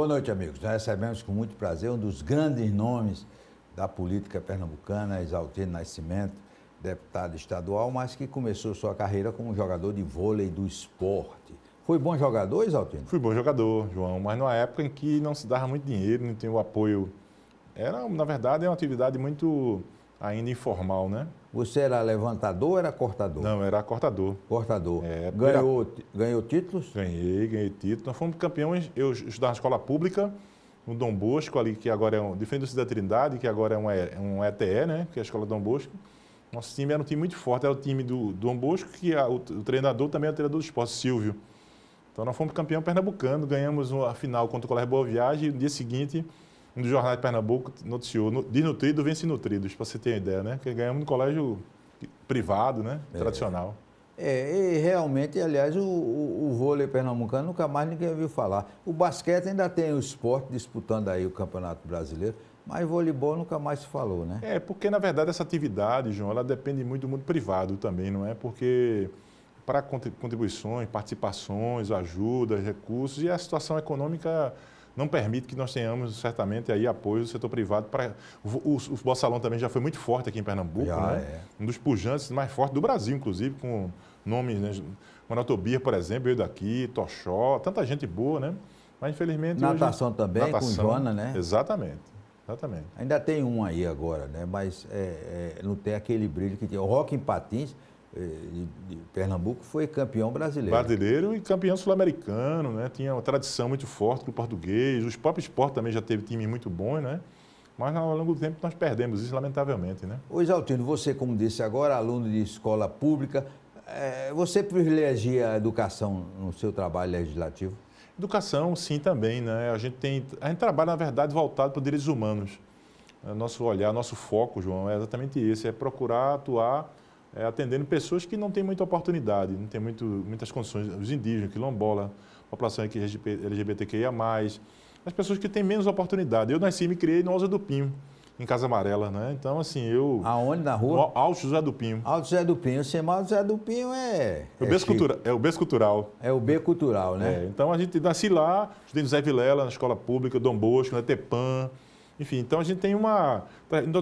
Boa noite, amigos. Nós recebemos com muito prazer um dos grandes nomes da política pernambucana, Exaltino Nascimento, deputado estadual, mas que começou sua carreira como jogador de vôlei do esporte. Foi bom jogador, Exaltino? Fui bom jogador, João, mas numa época em que não se dava muito dinheiro, não tinha o apoio. Era, na verdade, é uma atividade muito ainda informal, né? Você era levantador ou era cortador? Não, era cortador. Cortador. É, ganhou, ganhou títulos? Ganhei, ganhei títulos. Nós fomos campeões, eu estudava na escola pública, no Dom Bosco, ali que agora é um, diferente do Cidade Trindade, que agora é um, é um ETE, né? Que é a escola Dom Bosco. Nosso time era um time muito forte, era o time do, Dom Bosco, que a, o, o, treinador também é o treinador do esporte, Silvio. Então nós fomos campeão pernambucano, ganhamos a final contra o Colégio Boa Viagem e no dia seguinte um dos jornais de Pernambuco noticiou, desnutrido vence nutridos, para você ter uma ideia, né? Porque ganhamos no colégio privado, né? É. Tradicional. É, e realmente, aliás, o, o, o, vôlei pernambucano nunca mais ninguém ouviu falar. O basquete ainda tem o esporte disputando aí o Campeonato Brasileiro, mas voleibol nunca mais se falou, né? É, porque na verdade essa atividade, João, ela depende muito do mundo privado também, não é? Porque para contribuições, participações, ajudas, recursos e a situação econômica não permite que nós tenhamos certamente aí apoio do setor privado para o, o, o Bossalão também já foi muito forte aqui em Pernambuco, já, né? é. um dos pujantes mais fortes do Brasil, inclusive com nomes, né? Monotobia, por exemplo, veio daqui, Toxó, tanta gente boa, né? Mas infelizmente natação hoje... também natação, com Jona, né? Exatamente. Exatamente. Ainda tem um aí agora, né? Mas é, é, não tem aquele brilho que tinha. O Rock em Patins eh, de Pernambuco foi campeão brasileiro. Brasileiro e campeão sul-americano, né? Tinha uma tradição muito forte com o português. Os próprios esporte também já teve times muito bons, né? Mas ao longo do tempo nós perdemos isso, lamentavelmente, né? Ô Altino, você, como disse agora, aluno de escola pública, eh, você privilegia a educação no seu trabalho legislativo? Educação, sim, também, né? A gente tem... A gente trabalha, na verdade, voltado para direitos humanos. Nosso olhar, nosso foco, João, é exatamente esse, é procurar atuar é, atendendo pessoas que não têm muita oportunidade, não têm muito, muitas condições, os indígenas, quilombola, população LGBTQIA+, as pessoas que têm menos oportunidade. Eu nasci e me criei no Alza do Pinho, em Casa Amarela, né? Então, assim, eu... Aonde, na rua? Alto José do Pinho. Alto José do Pinho. Sem mal, José do Pinho é... É o, B cultura... é o cultural. É o B cultural, né? É, então, a gente nasce lá, estudei no Zé Vilela, na escola pública, Dom Bosco, na Tepan, enfim. Então, a gente tem uma...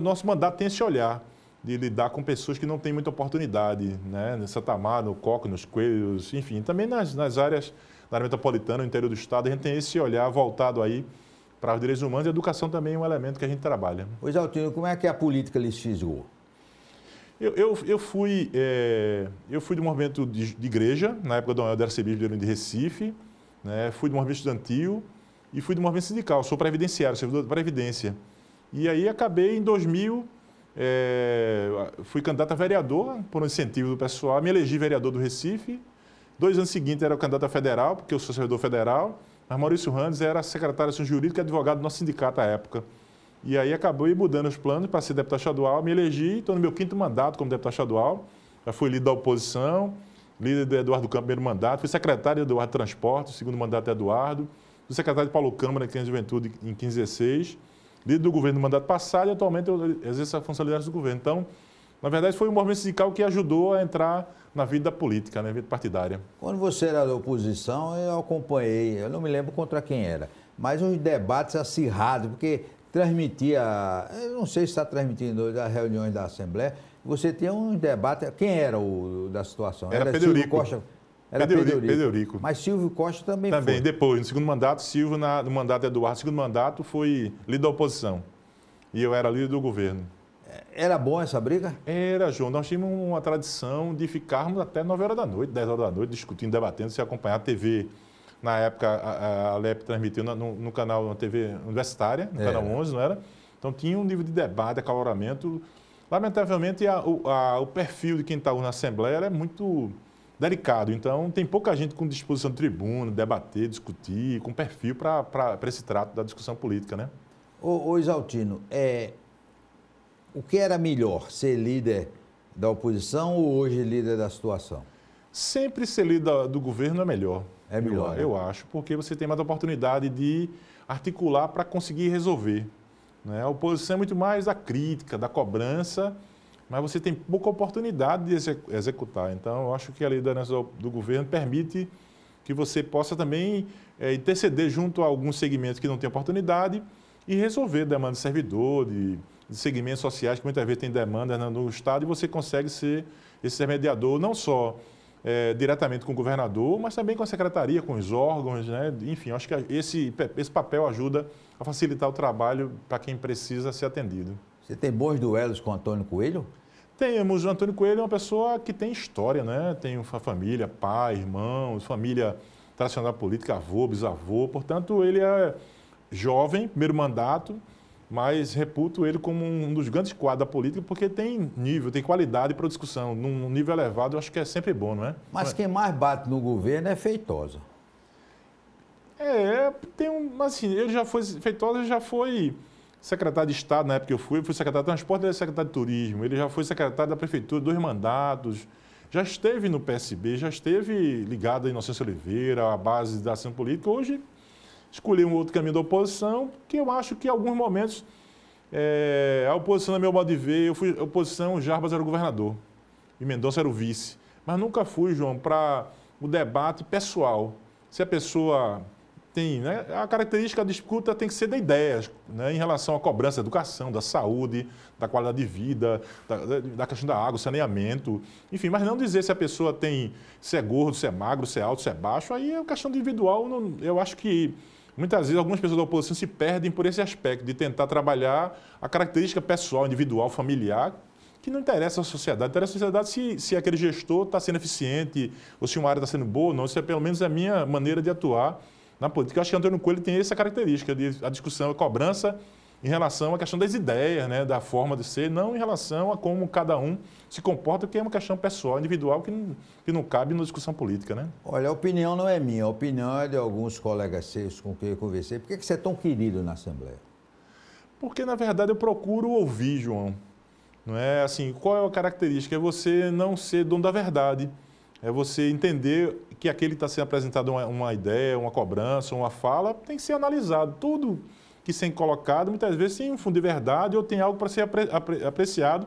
Nosso mandato tem esse olhar de lidar com pessoas que não têm muita oportunidade, né? No Santa no Coco, nos Coelhos, enfim, também nas, nas áreas da área metropolitana, no interior do Estado, a gente tem esse olhar voltado aí para os direitos humanos e a educação também é um elemento que a gente trabalha. Pois, Altino, como é que a política lhe fisgou? Eu, eu, eu, fui, é, eu fui do movimento de, de igreja, na época do Anel Arcebispo de Recife, né? fui do movimento estudantil e fui do movimento sindical, sou previdenciário, servidor da previdência. E aí acabei em 2000 é, fui candidato a vereador, por um incentivo do pessoal, me elegi vereador do Recife. Dois anos seguintes era candidato a federal, porque eu sou servidor federal. Mas Maurício Randes era secretário de jurídico e advogado do nosso sindicato à época. E aí acabou mudando os planos para ser deputado estadual, me elegi, estou no meu quinto mandato como deputado estadual. Já fui líder da oposição, líder do Eduardo Campos, primeiro mandato, fui secretário do Eduardo Transporte, segundo mandato do Eduardo, fui secretário de Paulo Câmara, em 15 Juventude, em 15 líder do governo no mandato passado e atualmente eu exerço a função liderança do governo. Então, na verdade, foi um movimento sindical que ajudou a entrar na vida política, na né, vida partidária. Quando você era da oposição, eu acompanhei, eu não me lembro contra quem era, mas uns debates acirrados, porque transmitia, eu não sei se está transmitindo as reuniões da Assembleia, você tinha um debate, quem era o da situação? Era, era Pedro Costa era Pedeurico. Mas Silvio Costa também, também foi. Também, depois, no segundo mandato, Silvio, na, no mandato Eduardo, no segundo mandato, foi líder da oposição. E eu era líder do governo. É, era bom essa briga? Era, João. Nós tínhamos uma tradição de ficarmos até 9 horas da noite, 10 horas da noite, discutindo, debatendo, se acompanhar a TV. Na época, a, a LEP transmitiu no, no, no canal, na TV universitária, no é. canal 11, não era? Então, tinha um nível de debate, acaloramento. Lamentavelmente, a, a, o perfil de quem está na Assembleia era é muito delicado. Então, tem pouca gente com disposição de tribuna, debater, discutir, com perfil para esse trato da discussão política, né? Ô, ô Isaltino, é, o que era melhor, ser líder da oposição ou hoje líder da situação? Sempre ser líder do governo é melhor. É melhor. Eu, né? eu acho, porque você tem mais oportunidade de articular para conseguir resolver. Né? A oposição é muito mais da crítica, da cobrança mas você tem pouca oportunidade de executar. Então, eu acho que a liderança do, do governo permite que você possa também é, interceder junto a alguns segmentos que não têm oportunidade e resolver demanda de servidor, de, de segmentos sociais que muitas vezes têm demanda né, no Estado e você consegue ser esse mediador não só é, diretamente com o governador, mas também com a secretaria, com os órgãos, né? enfim, acho que esse, esse papel ajuda a facilitar o trabalho para quem precisa ser atendido. Você tem bons duelos com o Antônio Coelho? Temos. O Antônio Coelho é uma pessoa que tem história, né? Tem uma família, pai, irmãos, família tradicional política, avô, bisavô. Portanto, ele é jovem, primeiro mandato, mas reputo ele como um dos grandes quadros da política porque tem nível, tem qualidade para discussão. Num nível elevado, eu acho que é sempre bom, não é? Mas quem mais bate no governo é Feitosa. É, tem um. Assim, ele já foi. Feitosa já foi secretário de Estado, na época que eu fui, eu fui secretário de Transporte, ele é secretário de Turismo, ele já foi secretário da Prefeitura, dois mandatos, já esteve no PSB, já esteve ligado a Inocêncio Oliveira, à base da ação política. Hoje, escolheu um outro caminho da oposição, que eu acho que em alguns momentos, é, a oposição, no meu modo de ver, eu fui a oposição, Jarbas era o governador e Mendonça era o vice. Mas nunca fui, João, para o debate pessoal. Se a pessoa tem. Né? A característica da disputa tem que ser de ideias né? em relação à cobrança da educação, da saúde, da qualidade de vida, da, da questão da água, saneamento, enfim. Mas não dizer se a pessoa tem, se é gordo, se é magro, se é alto, se é baixo, aí é uma questão individual. Não, eu acho que muitas vezes algumas pessoas da oposição se perdem por esse aspecto de tentar trabalhar a característica pessoal, individual, familiar, que não interessa à sociedade. Interessa à sociedade se, se aquele gestor está sendo eficiente, ou se uma área está sendo boa ou não. Isso é, pelo menos, é a minha maneira de atuar na política. Eu acho que Antônio Coelho tem essa característica de a discussão, a cobrança em relação à questão das ideias, né, da forma de ser, não em relação a como cada um se comporta, que é uma questão pessoal, individual, que não, que não cabe na discussão política. Né? Olha, a opinião não é minha, a opinião é de alguns colegas seus com quem eu conversei. Por que, que você é tão querido na Assembleia? Porque, na verdade, eu procuro ouvir, João. Não é assim, qual é a característica? É você não ser dono da verdade é você entender que aquele está sendo apresentado uma, uma, ideia, uma cobrança, uma fala, tem que ser analisado. Tudo que sem colocado, muitas vezes, tem um fundo de verdade ou tem algo para ser apre, apreciado.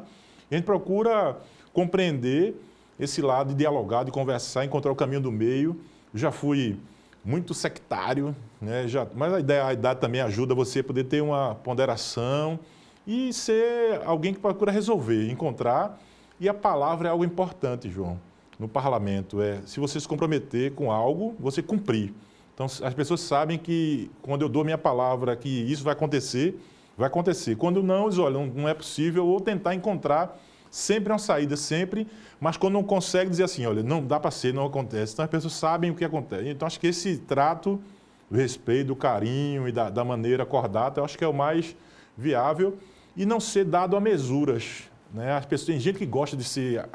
A gente procura compreender esse lado de dialogar, de conversar, encontrar o caminho do meio. Já fui muito sectário, né? Já, mas a, ideia, a idade também ajuda você a poder ter uma ponderação e ser alguém que procura resolver, encontrar. E a palavra é algo importante, João no parlamento é se você se comprometer com algo, você cumprir. Então, as pessoas sabem que quando eu dou a minha palavra que isso vai acontecer, vai acontecer. Quando não, eles olham, não é possível, ou tentar encontrar sempre uma saída, sempre, mas quando não consegue dizer assim, olha, não dá para ser, não acontece. Então, as pessoas sabem o que acontece. Então, acho que esse trato do respeito, do carinho e da, da maneira acordada, eu acho que é o mais viável e não ser dado a mesuras. Né? As pessoas, tem gente que gosta de ser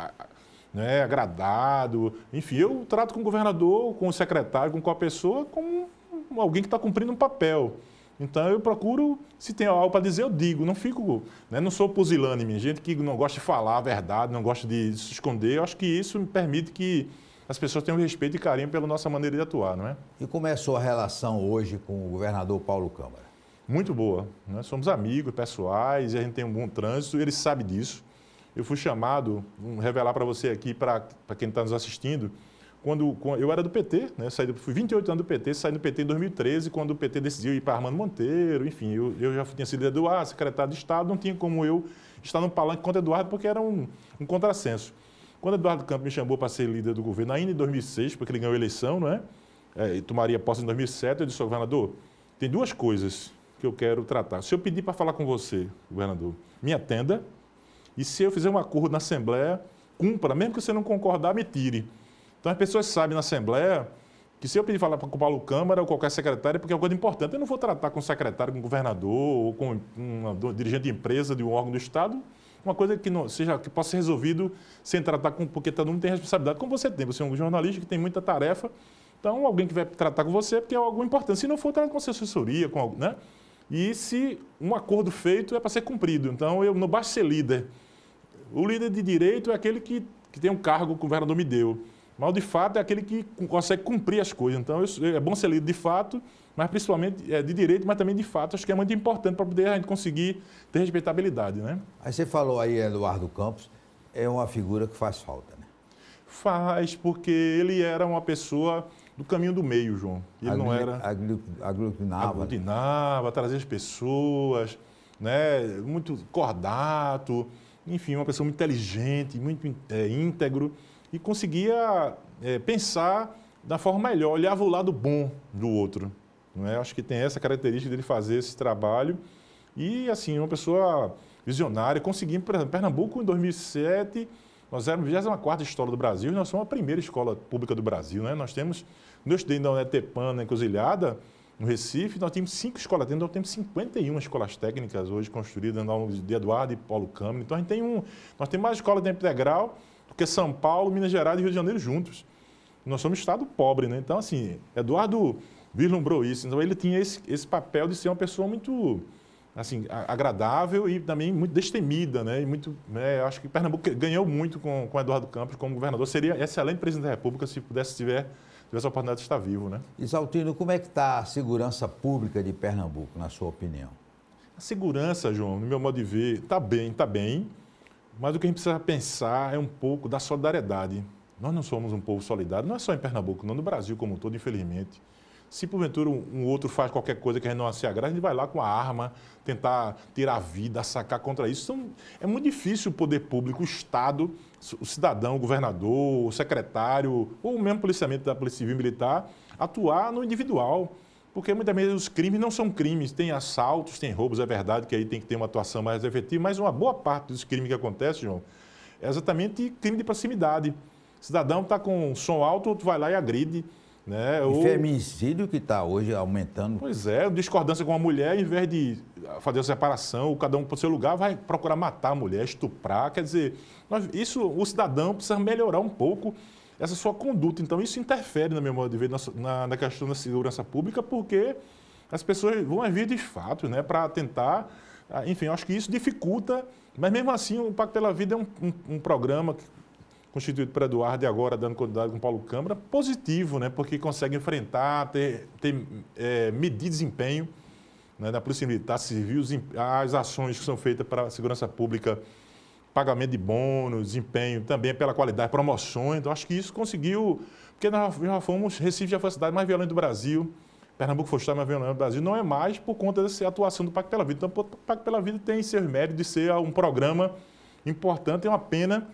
né, agradado. Enfim, eu trato com o governador, com o secretário, com a pessoa, como alguém que está cumprindo um papel. Então eu procuro, se tem algo para dizer, eu digo, não fico, né, não sou pusilânime, gente que não gosta de falar a verdade, não gosta de se esconder. Eu acho que isso me permite que as pessoas tenham respeito e carinho pela nossa maneira de atuar, não é? E como é a sua relação hoje com o governador Paulo Câmara? Muito boa. Nós né? somos amigos pessoais, a gente tem um bom trânsito, ele sabe disso eu fui chamado, revelar para você aqui, para quem está nos assistindo, quando, quando, eu era do PT, né? Saí, fui 28 anos do PT, saí do PT em 2013, quando o PT decidiu ir para Armando Monteiro, enfim, eu, eu já tinha sido Eduardo, secretário de Estado, não tinha como eu estar no palanque contra Eduardo, porque era um, um contrassenso. Quando Eduardo Campos me chamou para ser líder do governo, ainda em 2006, porque ele ganhou a eleição, né? É, e tomaria posse em 2007, eu disse, ao governador, tem duas coisas que eu quero tratar. Se eu pedir para falar com você, governador, me atenda, e se eu fizer um acordo na Assembleia, cumpra, mesmo que você não concordar, me tire. Então as pessoas sabem na Assembleia que se eu pedir falar para o Paulo Câmara ou qualquer secretário, é porque é uma coisa importante. Eu não vou tratar com o secretário, com o governador ou com um dirigente de empresa, de um órgão do Estado, uma coisa que não seja que possa ser resolvido sem tratar com porque todo mundo tem responsabilidade, como você tem. Você é um jornalista que tem muita tarefa, então alguém que vai tratar com você é porque é algo importante. Se não for, trata com assessoria, com algo, né? E se um acordo feito é para ser cumprido. Então eu não basta ser líder. O líder de direito é aquele que, que tem um cargo que o governador me deu. Mas, de fato, é aquele que consegue cumprir as coisas. Então, eu, é bom ser líder de fato, mas principalmente é, de direito, mas também de fato. Acho que é muito importante para poder a gente conseguir ter respeitabilidade. Né? Aí você falou aí, Eduardo Campos, é uma figura que faz falta, né? Faz, porque ele era uma pessoa do caminho do meio, João. Ele não era... Aglutinava. Aglutinava, né? trazia as pessoas, né? muito cordato enfim, uma pessoa muito inteligente, muito é, íntegro e conseguia é, pensar da forma melhor, olhava o lado bom do outro. Não é? Acho que tem essa característica dele fazer esse trabalho. E, assim, uma pessoa visionária. Conseguimos, por exemplo, Pernambuco, em 2007, nós éramos a 24 escola do Brasil, nós somos a primeira escola pública do Brasil. Né? Nós temos, quando eu estudei na UNETEPAN, na Encruzilhada, no Recife, nós temos cinco escolas técnicas, nós temos 51 escolas técnicas hoje construídas ao longo de Eduardo e Paulo Câmara. Então, a gente tem um, nós temos mais de tempo integral do que São Paulo, Minas Gerais e Rio de Janeiro juntos. Nós somos um estado pobre, né? Então, assim, Eduardo vislumbrou isso. Então, ele tinha esse, esse papel de ser uma pessoa muito assim agradável e também muito destemida, né? E muito, né? acho que Pernambuco ganhou muito com, com Eduardo Campos como governador. Seria excelente presidente da República se pudesse tiver tivesse a oportunidade de estar vivo, né? Altino. como é que está a segurança pública de Pernambuco, na sua opinião? A segurança, João, no meu modo de ver, está bem, está bem, mas o que a gente precisa pensar é um pouco da solidariedade. Nós não somos um povo solidário, não é só em Pernambuco, não no Brasil como um todo, infelizmente. Se porventura um, outro faz qualquer coisa que a gente não se agrada, ele vai lá com a arma, tentar tirar a vida, sacar contra isso. Então, é muito difícil o poder público, o Estado, o cidadão, o governador, o secretário, ou mesmo o policiamento da Polícia Civil Militar, atuar no individual. Porque muitas vezes os crimes não são crimes, tem assaltos, tem roubos, é verdade que aí tem que ter uma atuação mais efetiva, mas uma boa parte dos crimes que acontecem, João, é exatamente crime de proximidade. cidadão está com som alto, outro vai lá e agride. Né? O... Feminicídio que está hoje aumentando. Pois é, discordância com a mulher, em vez de fazer a separação, cada um para o seu lugar, vai procurar matar a mulher, estuprar. Quer dizer, nós, isso o cidadão precisa melhorar um pouco essa sua conduta. Então, isso interfere, na minha modo de ver, na, na, questão da segurança pública, porque as pessoas vão vir de fato né, para tentar. Ah, enfim, acho que isso dificulta, mas mesmo assim, o Pacto pela Vida é um, um, um programa que constituído por Eduardo e agora dando continuidade com Paulo Câmara, positivo, né? porque consegue enfrentar, ter, ter é, medir desempenho né? da Polícia Militar Civil, as ações que são feitas para a segurança pública, pagamento de bônus, desempenho também pela qualidade, promoções. Então, acho que isso conseguiu, porque nós já fomos, Recife já foi a cidade mais violenta do Brasil, Pernambuco foi o estado mais violento do Brasil, não é mais por conta dessa atuação do Pacto pela Vida. Então, o Pacto pela Vida tem seus méritos de ser um programa importante, é uma pena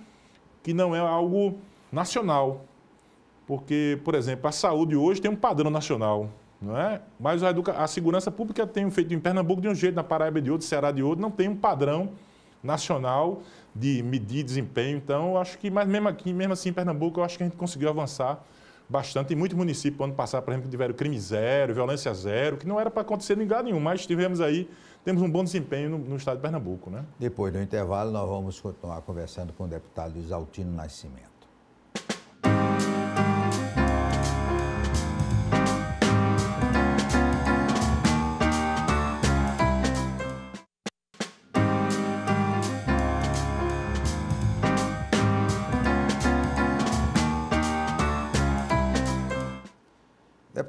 que não é algo nacional. Porque, por exemplo, a saúde hoje tem um padrão nacional, não é? Mas a, educa... a segurança pública tem feito em Pernambuco de um jeito, na Paraíba de outro, Ceará de outro, não tem um padrão nacional de medir desempenho. Então, acho que, mas mesmo aqui, mesmo assim em Pernambuco, eu acho que a gente conseguiu avançar bastante. e muitos municípios, ano passado, por exemplo, tiveram crime zero, violência zero, que não era para acontecer em lugar nenhum, mas tivemos aí, temos um bom desempenho no, no estado de Pernambuco. Né? Depois do intervalo, nós vamos continuar conversando com o deputado Isaltino Nascimento.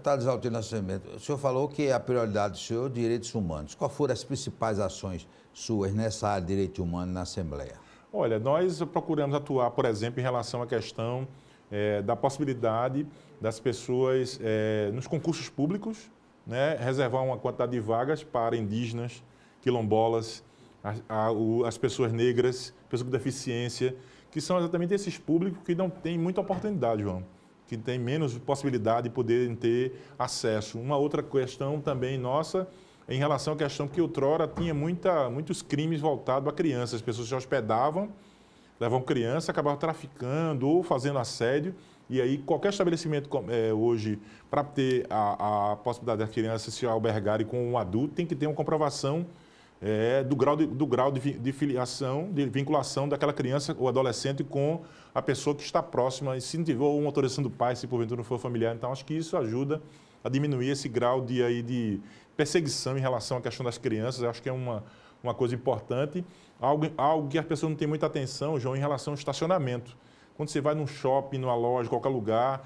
Deputado Exaltino Nascimento, o senhor falou que a prioridade do senhor é direitos humanos. Quais foram as principais ações suas nessa área de direitos humanos na Assembleia? Olha, nós procuramos atuar, por exemplo, em relação à questão é, da possibilidade das pessoas, é, nos concursos públicos, né, reservar uma quantidade de vagas para indígenas, quilombolas, a, a, o, as pessoas negras, pessoas com deficiência, que são exatamente esses públicos que não têm muita oportunidade, João que têm menos possibilidade de poderem ter acesso. Uma outra questão também nossa em relação à questão que outrora tinha muita, muitos crimes voltados a crianças. As pessoas se hospedavam, levavam criança, acabavam traficando ou fazendo assédio. E aí, qualquer estabelecimento é, hoje, para ter a, a possibilidade da criança se albergar com um adulto, tem que ter uma comprovação é, do grau, de, do grau de, de, filiação, de vinculação daquela criança ou adolescente com a pessoa que está próxima, e se não tiver uma autorização do pai, se porventura não for familiar. Então, acho que isso ajuda a diminuir esse grau de, aí, de perseguição em relação à questão das crianças. Acho que é uma, uma coisa importante. Algo, algo que as pessoas não têm muita atenção, João, em relação ao estacionamento. Quando você vai num shopping, numa loja, qualquer lugar,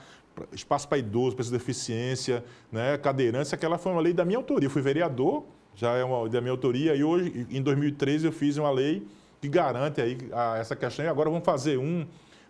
espaço para idosos, pessoas de deficiência, né, cadeirantes, aquela foi uma lei da minha autoria. Eu fui vereador já é uma, da minha autoria. E hoje, em 2013, eu fiz uma lei que garante aí a, essa questão. E agora vamos fazer um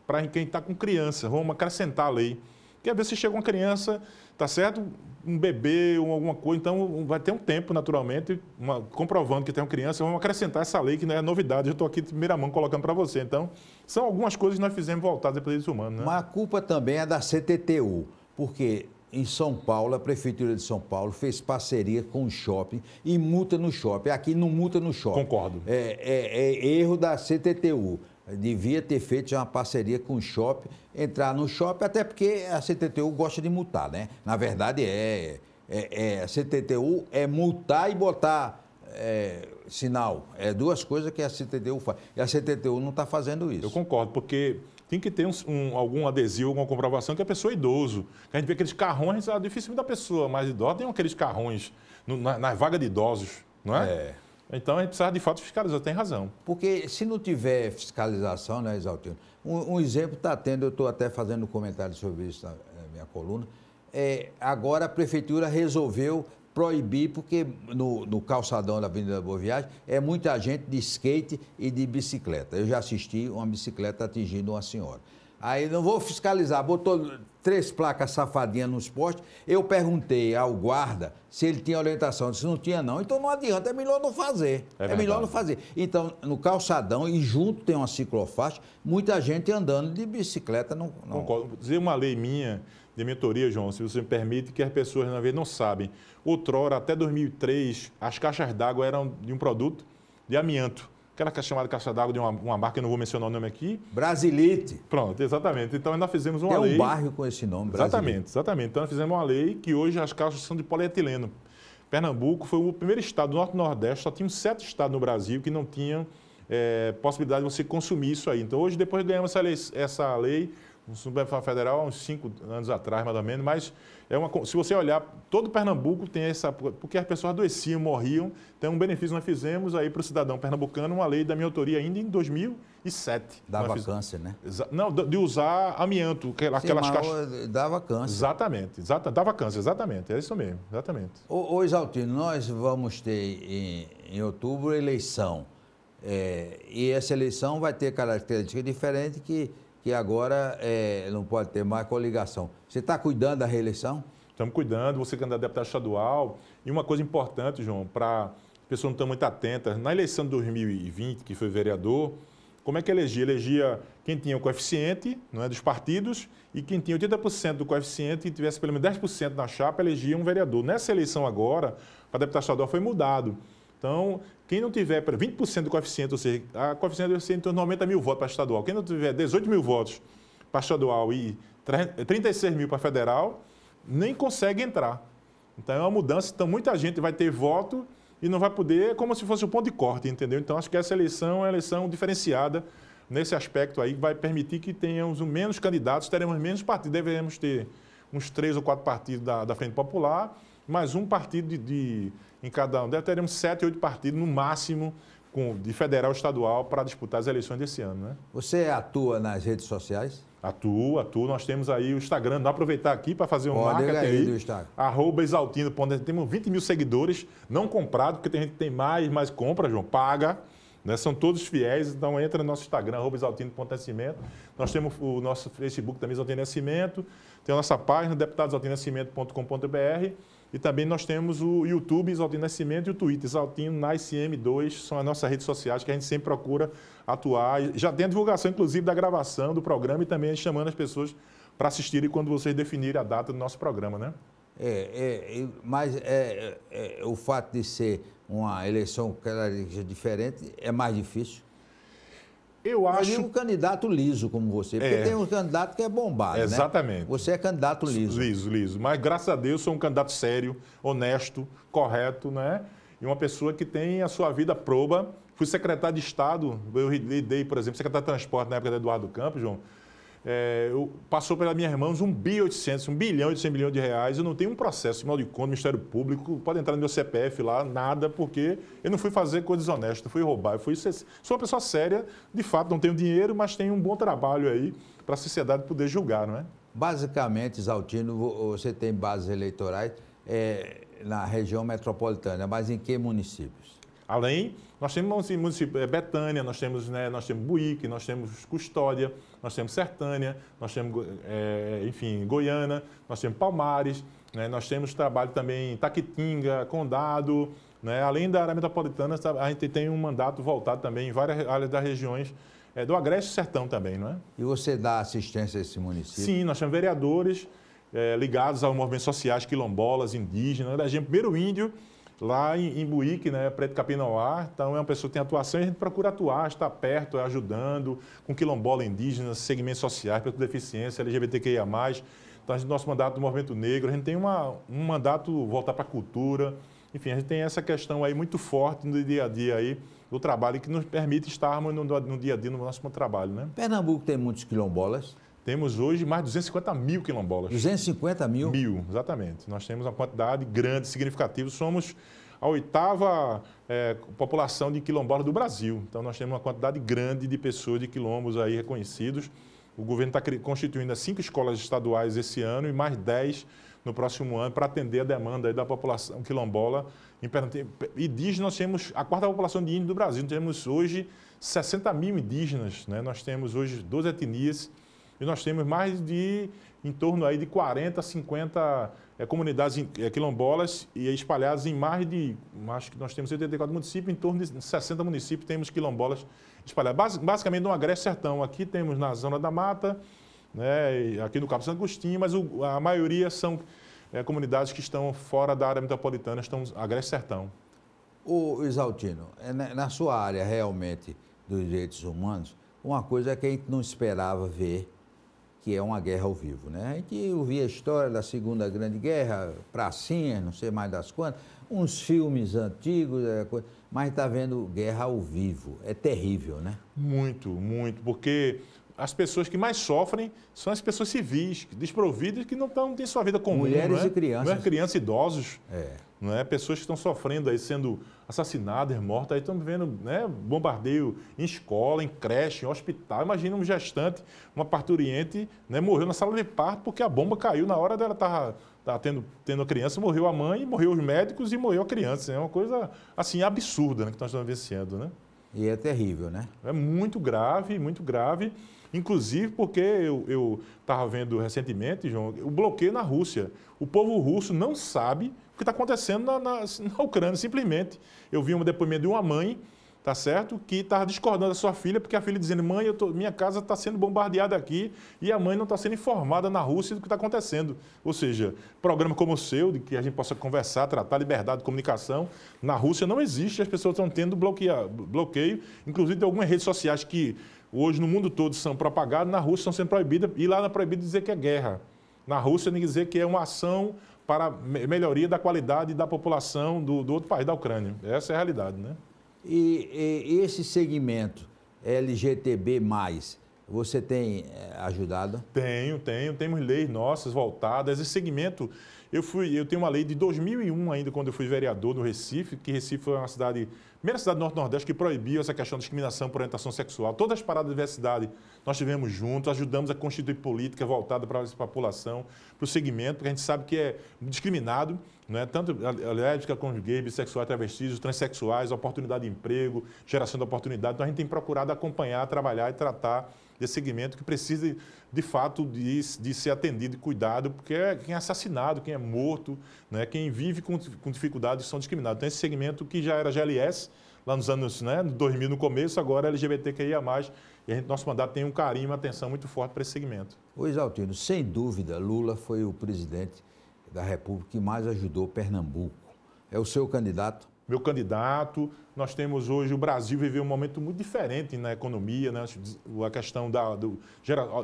para quem está com criança, vamos acrescentar a lei. Quer ver se chega uma criança, tá certo? Um bebê ou alguma coisa, então vai ter um tempo, naturalmente, uma, comprovando que tem uma criança, vamos acrescentar essa lei que não é novidade, eu estou aqui de primeira mão colocando para você. Então, são algumas coisas que nós fizemos voltadas para direitos humanos. Né? Mas a culpa também é da CTTU, porque em São Paulo, a Prefeitura de São Paulo fez parceria com o shopping e multa no shopping. Aqui não multa no shopping. Concordo. É, é, é erro da CTTU. Devia ter feito uma parceria com o shopping, entrar no shopping, até porque a CTTU gosta de multar, né? Na verdade, é. é, é a CTTU é multar e botar é, sinal. É duas coisas que a CTTU faz. E a CTTU não está fazendo isso. Eu concordo, porque tem que ter um, um, algum adesivo, alguma comprovação que a pessoa é idoso. a gente vê aqueles carrões, é difícil da pessoa mais idosa tem aqueles carrões no, na, na, vaga de idosos, não é? é? Então a gente precisa de fato fiscalizar, tem razão. Porque se não tiver fiscalização, né, Exaltino? Um, um exemplo está tendo, eu estou até fazendo um comentário sobre isso na, na minha coluna. É, agora a prefeitura resolveu proibir, porque no, no calçadão da Avenida Boa Viagem é muita gente de skate e de bicicleta. Eu já assisti uma bicicleta atingindo uma senhora. Aí não vou fiscalizar, botou três placas safadinhas nos postes. Eu perguntei ao guarda se ele tinha orientação. Disse, não tinha não. Então não adianta, é melhor não fazer. É, é melhor não fazer. Então, no calçadão e junto tem uma ciclofaixa, muita gente andando de bicicleta. Não, não... Concordo. Dizer uma lei minha de mentoria, João, se você me permite, que as pessoas, na vez, não sabem. Outrora, até 2003, as caixas d'água eram de um produto de amianto. Aquela que é chamada caixa d'água de uma, uma marca, eu não vou mencionar o nome aqui. Brasilite. Pronto, exatamente. Então, nós fizemos uma Tem lei... É um bairro com esse nome, Brasilite. Exatamente, exatamente. Então, nós fizemos uma lei que hoje as caixas são de polietileno. Pernambuco foi o primeiro estado do Norte e Nordeste, só tinha sete estados no Brasil que não tinham é, eh, possibilidade de você consumir isso aí. Então, hoje, depois de ganharmos essa lei, essa lei no Supremo Federal há uns cinco anos atrás, mais ou menos, mas é uma, se você olhar, todo Pernambuco tem essa. Porque as pessoas adoeciam, morriam, tem um benefício nós fizemos aí para o cidadão pernambucano, uma lei da minha autoria ainda em 2007. Dava câncer, né? Não, de usar amianto, aquelas Sim, caixas. Dava câncer. Exatamente, exata, dava câncer, exatamente, é isso mesmo, exatamente. Ô, ô nós vamos ter em, em outubro eleição. É, e essa eleição vai ter característica diferente que que agora é, não pode ter mais coligação. Você está cuidando da reeleição? Estamos cuidando, você é candidato a deputado estadual. E uma coisa importante, João, para as pessoas não estão muito atentas, na eleição de 2020, que foi vereador, como é que elegia? Elegia quem tinha o coeficiente não é, dos partidos e quem tinha 80% do coeficiente e tivesse pelo menos 10% na chapa, elegia um vereador. Nessa eleição agora, para deputado estadual foi mudado. Então, quem não tiver 20% do coeficiente, ou seja, a coeficiente deve ser em torno de 90 mil votos para estadual. Quem não tiver 18 mil votos para estadual e 36 eh, mil para federal, nem consegue entrar. Então, é uma mudança. Então, muita gente vai ter voto e não vai poder, é como se fosse um ponto de corte, entendeu? Então, acho que essa eleição é uma eleição diferenciada nesse aspecto aí, que vai permitir que tenhamos menos candidatos, teremos menos partidos, devemos ter uns três ou quatro partidos da, da Frente Popular, mais um partido de, de em cada um. Deve teremos sete, oito partidos, no máximo, com, de federal e estadual, para disputar as eleições desse ano. Né? Você atua nas redes sociais? Atuo, atuo. Nós temos aí o Instagram. Vou aproveitar aqui para fazer um Pô, marketing aí. Arroba exaltino. Temos 20 mil seguidores não comprado, porque tem gente que tem mais, mais compra, João. Paga. Né? São todos fiéis, então entra no nosso Instagram, exaltino.nascimento. Nós temos o nosso Facebook também, Exaltino Nascimento. Tem a nossa página, deputadosaltinonascimento.com.br. E também nós temos o YouTube Exaltino Nascimento e o Twitter Isaltino NascM2, são as nossas redes sociais que a gente sempre procura atuar. Já tem a divulgação, inclusive, da gravação do programa e também chamando as pessoas para assistirem quando vocês definirem a data do nosso programa, né? É, é mas é, é, é, o fato de ser uma eleição é diferente é mais difícil. Eu acho. Mas é um candidato liso como você, porque é. tem um candidato que é bombado. Né? Exatamente. Né? Você é candidato liso. Liso, liso. Mas graças a Deus sou um candidato sério, honesto, correto, né? E uma pessoa que tem a sua vida proba. Fui secretário de Estado, eu lidei, por exemplo, secretário de Transporte na época do Eduardo Campos, João é, eu, passou pelas minhas mãos um bilhão 800, 1 bilhão 800 milhões de reais. Eu não tenho um processo, mal de contas, Ministério Público, pode entrar no meu CPF lá, nada, porque eu não fui fazer coisa desonesta, fui roubar. Eu fui, sou uma pessoa séria, de fato, não tenho dinheiro, mas tenho um bom trabalho aí para a sociedade poder julgar, não é? Basicamente, Zaltino, você tem bases eleitorais é, na região metropolitana, mas em que municípios? Além, nós temos município é Betânia, nós temos, né, nós temos Buíque, nós temos Custódia, nós temos Sertânia, nós temos, é, é, enfim, Goiânia, nós temos Palmares, né, nós temos trabalho também em Taquitinga, Condado, né, além da área metropolitana, a gente tem um mandato voltado também em várias áreas das regiões é, do Agreste Sertão também, não é? E você dá assistência a esse município? Sim, nós temos vereadores é, ligados aos movimentos sociais, quilombolas, indígenas, da gente, primeiro índio, lá em, em Buíque, né, Preto Capinauá, então é uma pessoa que tem atuação e a gente procura atuar, estar perto, é ajudando, com quilombola indígena, segmentos sociais, pessoas com deficiência, LGBTQIA+. Então, nosso mandato do movimento negro, a gente tem uma, um mandato voltar para a cultura, enfim, a gente tem essa questão aí muito forte no dia a dia aí, do trabalho que nos permite estarmos no, no dia a dia no nosso trabalho, né? Pernambuco tem muitos quilombolas? Temos hoje mais de 250 mil quilombolas. 250 mil? Mil, exatamente. Nós temos uma quantidade grande, significativa. Somos a oitava é, população de quilombolas do Brasil. Então, nós temos uma quantidade grande de pessoas de quilombos aí reconhecidos. O governo está constituindo cinco escolas estaduais esse ano e mais dez no próximo ano para atender a demanda da população quilombola. Indígena, nós temos a quarta população de índios do Brasil. Nós temos hoje 60 mil indígenas, né? nós temos hoje 12 etnias e nós temos mais de, em torno aí de 40, 50 é, comunidades eh, quilombolas e espalhadas em mais de, acho que nós temos 84 municípios, em torno de 60 municípios temos quilombolas espalhadas. Bas, basicamente, no agreste Sertão. Aqui temos na Zona da Mata, né, aqui no Cabo Santo Agostinho, mas o, a maioria são é, comunidades que estão fora da área metropolitana, estão no Grécia Sertão. O Isaltino, é, né, na sua área realmente dos direitos humanos, uma coisa que a gente não esperava ver que é uma guerra ao vivo. Né? A gente ouvia a história da Segunda Grande Guerra, pracinhas, não sei mais das quantas, uns filmes antigos, é, mas está vendo guerra ao vivo. É terrível, né? Muito, muito, porque as pessoas que mais sofrem são as pessoas civis, desprovidas, que não, tão, não têm sua vida comum. Mulheres é? e crianças. Mulheres, crianças, idosos. É não é? Pessoas que estão sofrendo aí, sendo assassinadas, é mortas, aí estão vendo né, bombardeio em escola, em creche, em hospital. Imagina um gestante, uma parturiente, né, morreu na sala de parto porque a bomba caiu na hora dela estar tá tendo, tendo a criança, morreu a mãe, morreu os médicos e morreu a criança. É uma coisa, assim, absurda né, que nós estamos vivenciando, né? E é terrível, né? É muito grave, muito grave. Inclusive porque eu estava vendo recentemente, João, o bloqueio na Rússia. O povo russo não sabe o que está acontecendo na, na, na Ucrânia, simplesmente. Eu vi um depoimento de uma mãe tá certo? Que estava discordando da sua filha, porque a filha dizendo, mãe, tô, minha casa está sendo bombardeada aqui e a mãe não está sendo informada na Rússia do que está acontecendo. Ou seja, programa como o seu, de que a gente possa conversar, tratar liberdade de comunicação, na Rússia não existe, as pessoas estão tendo bloqueio, bloqueio, inclusive de algumas redes sociais que hoje no mundo todo são propagadas, na Rússia estão sendo proibidas, e lá não é proibido dizer que é guerra. Na Rússia nem dizer que é uma ação para melhoria da qualidade da população do, do outro país, da Ucrânia. Essa é a realidade, né? E, e esse segmento LGTB, você tem eh, ajudado? Tenho, tenho. Temos leis nossas voltadas. Esse segmento eu fui, eu tenho uma lei de 2001 ainda, quando eu fui vereador no Recife, que Recife foi uma cidade, primeira cidade do Norte-Nordeste que proibiu essa questão de discriminação por orientação sexual. Todas as paradas da diversidade nós tivemos juntos, ajudamos a constituir política voltada para a população, para o segmento, porque a gente sabe que é discriminado, é tanto alérgica como gays, bissexuais, travestis, transexuais, oportunidade de emprego, geração de oportunidade. Então a gente tem procurado acompanhar, trabalhar e tratar desse segmento que precisa, de fato, de, de ser atendido e cuidado, porque é quem é assassinado, quem é morto, né? quem vive com, com dificuldades são discriminados. Então, esse segmento que já era GLS, lá nos anos né, 2000 no começo, agora é LGBTQIA+. E a gente, nosso mandato tem um carinho e uma atenção muito forte para esse segmento. Pois, Altino, sem dúvida, Lula foi o presidente da República que mais ajudou Pernambuco. É o seu candidato? meu candidato. Nós temos hoje, o Brasil vive um momento muito diferente na economia, né? Tipo, a questão da do,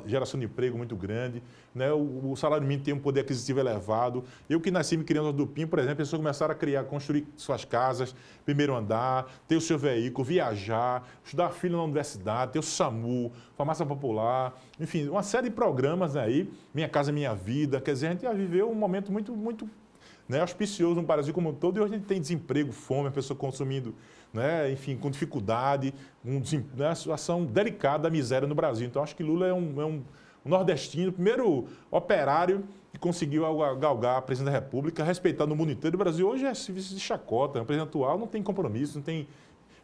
geração de emprego muito grande, né? o, o, salário mínimo tem um poder aquisitivo elevado. Eu que nasci me criando do PIN, por exemplo, as pessoas começaram a criar, construir suas casas, primeiro andar, ter o seu veículo, viajar, estudar filho na universidade, ter o SAMU, farmácia popular, enfim, uma série de programas aí, Minha Casa Minha Vida, quer dizer, a gente já viveu um momento muito, muito né, auspicioso no Brasil como um todo, e hoje a gente tem desemprego, fome, a pessoa consumindo, né, enfim, com dificuldade, um, né, uma situação delicada da miséria no Brasil. Então, acho que Lula é um, é um nordestino, primeiro operário que conseguiu galgar a presidência da República, respeitando o mundo inteiro. O Brasil hoje é serviço de chacota, o é presidente atual não tem compromisso, não tem...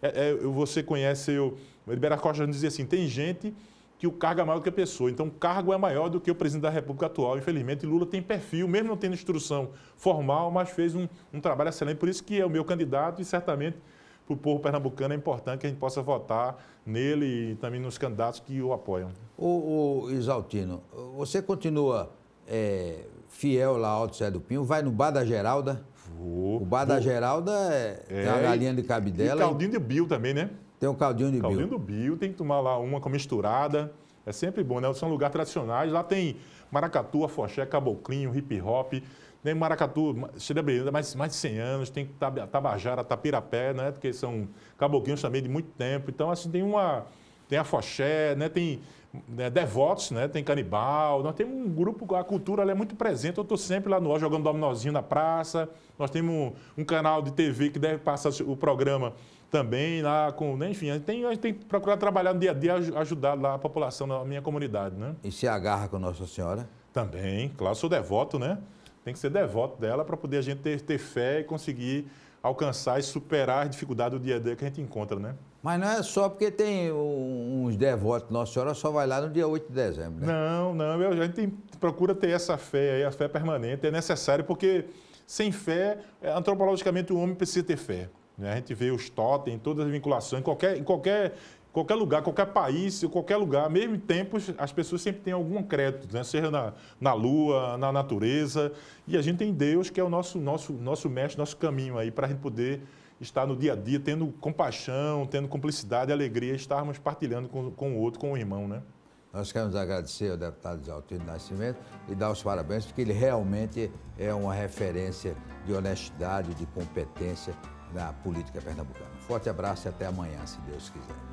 É, é, você conhece, eu, Libera Costa dizia assim, tem gente que o cargo é maior do que a pessoa. Então, o cargo é maior do que o presidente da República atual. Infelizmente, Lula tem perfil, mesmo não tendo instrução formal, mas fez um, um trabalho excelente. Por isso que é o meu candidato e certamente para o povo pernambucano é importante que a gente possa votar nele e também nos candidatos que o apoiam. O, o Isaltino, você continua é, fiel lá ao Alto do Pinho, vai no Bar da Geralda? Vou, o Bar vou. da Geralda é, é a galinha de cabidela. E caldinho de Bill também, né? Tem o um caldinho de bio. Caldinho do bio, tem que tomar lá uma com misturada. É sempre bom, né? São lugares tradicionais. Lá tem maracatu, afoxé, caboclinho, hip hop. Tem né? maracatu, celebridade mais, mais de 100 anos. Tem tabajara, tapirapé, né? Porque são caboclinhos também de muito tempo. Então, assim, tem uma... Tem afoxé, né? Tem né? devotos, né? Tem canibal. Nós temos um grupo, a cultura é muito presente. Eu estou sempre lá no jogando dominozinho na praça. Nós temos um, um canal de TV que deve passar o programa também lá com. Né, enfim, a gente, tem, a gente tem que procurar trabalhar no dia a dia, ajudar lá a população na minha comunidade. Né? E se agarra com Nossa Senhora? Também, claro, sou devoto, né? Tem que ser devoto dela para poder a gente ter, ter fé e conseguir alcançar e superar as dificuldades do dia a dia que a gente encontra, né? Mas não é só porque tem uns devotos Nossa Senhora, só vai lá no dia 8 de dezembro, né? Não, não, a gente procura ter essa fé aí, a fé permanente, é necessário porque sem fé, é, antropologicamente o homem precisa ter fé. Né? A gente vê os totem, todas as vinculações, em qualquer, em qualquer, qualquer lugar, qualquer país, qualquer lugar, mesmo em tempos, as pessoas sempre têm algum crédito, né? seja na, na lua, na natureza. E a gente tem Deus, que é o nosso, nosso, nosso mestre, nosso caminho aí, para a gente poder estar no dia a dia, tendo compaixão, tendo cumplicidade, alegria, estarmos partilhando com, com o outro, com o irmão, né? Nós queremos agradecer ao deputado Exaltino Nascimento e dar os parabéns, porque ele realmente é uma referência de honestidade, de competência da política pernambucana. Forte abraço e até amanhã, se Deus quiser.